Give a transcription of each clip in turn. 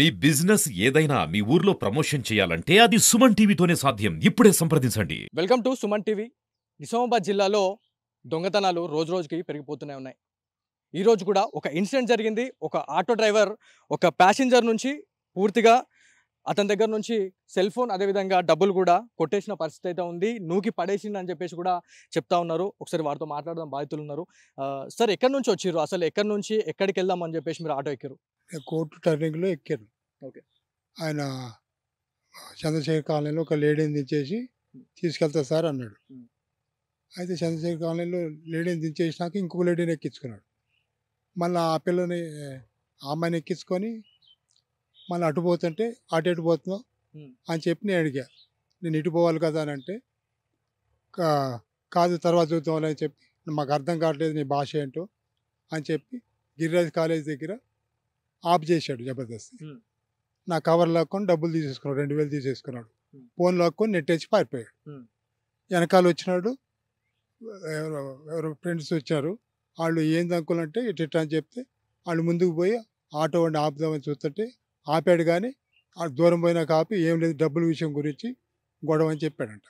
మీ business ఏదైనా మీ ఊర్లో promotion చేయాలంటే అది సుమన్ టీవీతోనే సాధ్యం ఇప్పుడే సంప్రదించండి welcome to Suman TV Nizamabad జిల్లాలో దొంగతనాలు రోజు రోజుకి పెరిగిపోతూనే ఉన్నాయి ఈరోజు కూడా ఒక ఇన్సిడెంట్ జరిగింది ఒక ఆటో డ్రైవర్ ఒక ప్యాసింజర్ నుంచి పూర్తిగా అతని దగ్గర నుంచి సెల్ ఫోన్ అదేవిధంగా డబ్బులు కూడా కొట్టేసిన పరిస్థితి అయితే ఉంది నూకి పడేసింది అని చెప్పేసి కూడా చెప్తా ఉన్నారు ఒకసారి వారితో మాట్లాడదాం బాధితులు ఉన్నారు సార్ ఎక్కడి నుంచి వచ్చిర్రు అసలు ఎక్కడి నుంచి ఎక్కడికి వెళ్దాం అని చెప్పేసి మీరు ఆటో ఎక్కారు కోర్టు టర్నింగ్లో ఎక్కాను ఓకే ఆయన చంద్రశేఖర్ కాలనీలో ఒక లేడీని దించేసి తీసుకెళ్తా సార్ అన్నాడు అయితే చంద్రశేఖర్ కాలనీలో లేడీని దించేసినాక ఇంకొక లేడీని ఎక్కించుకున్నాడు మళ్ళీ ఆ పిల్లని అమ్మాయిని ఎక్కించుకొని మళ్ళీ అటు పోతుంటే అటు ఎటు పోతున్నావు అని చెప్పి నేను అడిగా నేను ఇటు పోవాలి కదా అని అంటే కాదు తర్వాత చూద్దాం అని చెప్పి మాకు అర్థం కావట్లేదు నీ భాష ఏంటో అని చెప్పి గిరిరాజ్ కాలేజ్ దగ్గర ఆఫ్ చేశాడు జబర్దస్త్ నా కవర్ లాక్కొని డబ్బులు తీసేసుకున్నాడు రెండు వేలు తీసేసుకున్నాడు ఫోన్ లాక్కొని నెట్టేసి పారిపోయాడు వెనకాల వచ్చినాడు ఎవరో ఎవరు ఫ్రెండ్స్ వచ్చారు వాళ్ళు ఏం అనుకోవాలంటే ఇటు ఇట్లా అని చెప్తే వాళ్ళు ముందుకు పోయి ఆటో వండి ఆపుదామని చూస్తుంటే ఆపాడు కానీ దూరం పోయినా కాపీ ఏం లేదు డబ్బుల విషయం గురించి గొడవ అని చెప్పాడంట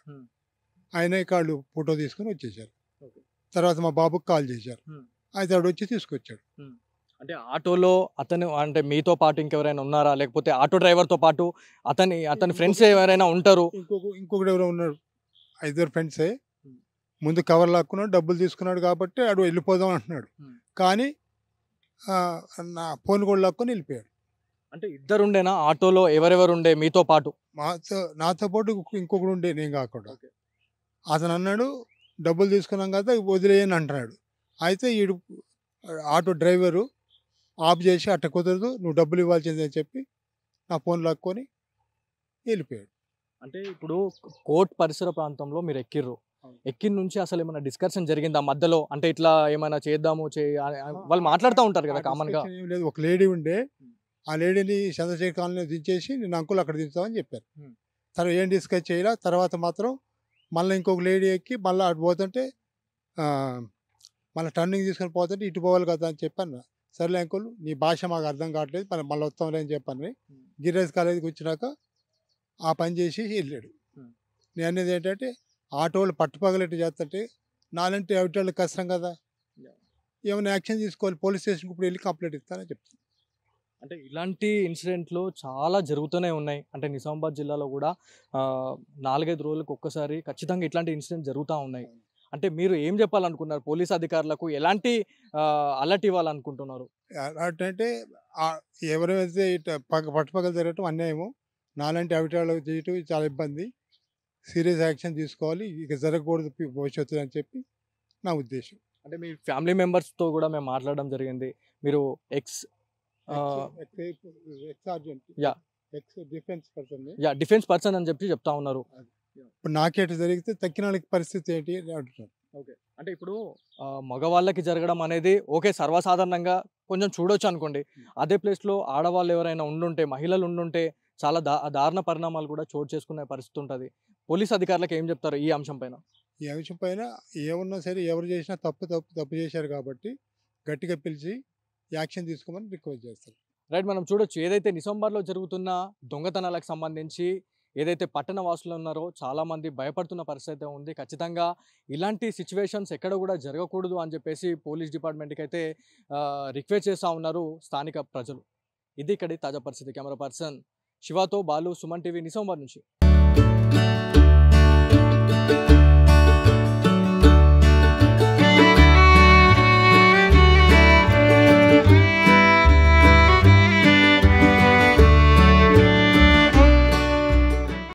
ఆయన వాళ్ళు ఫోటో తీసుకుని వచ్చేసారు తర్వాత మా బాబుకి కాల్ చేశారు అయితే వాడు వచ్చి తీసుకొచ్చాడు అంటే ఆటోలో అతను అంటే మీతో పాటు ఇంకెవరైనా ఉన్నారా లేకపోతే ఆటో డ్రైవర్తో పాటు అతని అతని ఫ్రెండ్స్ ఎవరైనా ఉంటారు ఇంకొక ఇంకొకటి ఎవరో ఉన్నాడు ఐదుగురు ఫ్రెండ్సే ముందు కవర్ లాక్కున్నాడు డబ్బులు తీసుకున్నాడు కాబట్టి అడు వెళ్ళిపోదాం అంటున్నాడు కానీ నా ఫోన్ కూడా లాక్కొని వెళ్ళిపోయాడు అంటే ఇద్దరు ఉండేనా ఆటోలో ఎవరెవరు ఉండే మీతో పాటు మాతో నాతో పాటు ఇంకొకడు ఉండే నేను కాకుండా అతను అన్నాడు డబ్బులు తీసుకున్నాం కదా వదిలేయని అంటున్నాడు అయితే ఈడు ఆటో డ్రైవరు ఆఫ్ చేసి అట్ట కుదరదు నువ్వు డబ్బులు ఇవ్వాల్సిందే అని చెప్పి నా ఫోన్ లాక్కొని వెళ్ళిపోయాడు అంటే ఇప్పుడు కోర్ట్ పరిసర ప్రాంతంలో మీరు ఎక్కిర్రు ఎక్కిన నుంచి అసలు ఏమైనా డిస్కషన్ జరిగిందా మధ్యలో అంటే ఇట్లా ఏమైనా చేద్దాము వాళ్ళు మాట్లాడుతూ ఉంటారు కదా కామన్గా లేదు ఒక లేడీ ఉండే ఆ లేడీని చంద్రశేఖర్ కాలనీలో దించేసి నేను అంకులు అక్కడ దించుతామని చెప్పారు తర్వాత ఏం డిస్కస్ చేయాల తర్వాత మాత్రం మళ్ళీ ఇంకొక లేడీ ఎక్కి మళ్ళీ అటు పోతుంటే మళ్ళీ టర్నింగ్ తీసుకొని పోతుంటే ఇటు పోవాలి కదా అని చెప్పాను సర్లే అంకుల్ నీ భాష మాకు అర్థం కావట్లేదు మనం మళ్ళీ వస్తాంలే అని చెప్పని గిరిరాజ్ కాలేజీకి వచ్చినాక ఆ పని చేసి వెళ్ళాడు నేను అనేది ఏంటంటే ఆటోలు పట్టుపగలట్టు చేస్తే నాలంటే అవిటోళ్ళు కష్టం కదా ఏమైనా యాక్షన్ తీసుకోవాలి పోలీస్ స్టేషన్కి ఇప్పుడు వెళ్ళి కంప్లైంట్ ఇస్తానని చెప్తాను అంటే ఇలాంటి ఇన్సిడెంట్లు చాలా జరుగుతూనే ఉన్నాయి అంటే నిజామాబాద్ జిల్లాలో కూడా నాలుగైదు రోజులకు ఒక్కసారి ఖచ్చితంగా ఇట్లాంటి ఇన్సిడెంట్ జరుగుతూ ఉన్నాయి అంటే మీరు ఏం చెప్పాలనుకున్నారు పోలీస్ అధికారులకు ఎలాంటి అలర్ట్ ఇవ్వాలనుకుంటున్నారు అలర్ట్ అంటే ఎవరైతే పట్టుపక్కల తిరగటం అన్యాయము నాలాంటి అవిటాలు చేయటం చాలా ఇబ్బంది సీరియస్ యాక్షన్ తీసుకోవాలి ఇక జరగకూడదు భవిష్యత్తు అని చెప్పి నా ఉద్దేశం అంటే మీ ఫ్యామిలీ మెంబర్స్తో కూడా మేము మాట్లాడడం జరిగింది మీరు ఎక్స్ ఎక్స్ డిఫెన్స్ పర్సన్ యా డిఫెన్స్ పర్సన్ అని చెప్పి చెప్తా ఉన్నారు ఇప్పుడు నాకేటి జరిగితే తక్కిన పరిస్థితి ఏంటి అంటున్నారు ఓకే అంటే ఇప్పుడు మగవాళ్ళకి జరగడం అనేది ఓకే సర్వసాధారణంగా కొంచెం చూడొచ్చు అనుకోండి hmm. అదే ప్లేస్లో ఆడవాళ్ళు ఎవరైనా ఉండుంటే మహిళలు ఉండుంటే చాలా దా దారుణ పరిణామాలు కూడా చోటు చేసుకునే పరిస్థితి ఉంటుంది పోలీస్ అధికారులకు ఏం చెప్తారు ఈ అంశం పైన ఈ అంశం పైన ఏమన్నా సరే ఎవరు చేసినా తప్పు తప్పు తప్పు చేశారు కాబట్టి గట్టిగా పిలిచి యాక్షన్ తీసుకోమని రిక్వెస్ట్ చేస్తారు రైట్ మనం చూడొచ్చు ఏదైతే డిసెంబర్లో జరుగుతున్న దొంగతనాలకు సంబంధించి ఏదైతే పట్టణ వాసులు ఉన్నారో చాలామంది భయపడుతున్న పరిస్థితి ఉంది ఖచ్చితంగా ఇలాంటి సిచ్యువేషన్స్ ఎక్కడ కూడా జరగకూడదు అని చెప్పేసి పోలీస్ డిపార్ట్మెంట్కి అయితే రిక్వెస్ట్ చేస్తూ ఉన్నారు స్థానిక ప్రజలు ఇది ఇక్కడి తాజా పరిస్థితి కెమెరా పర్సన్ శివాతో బాలు సుమన్ టీవీ నిజాంబాద్ నుంచి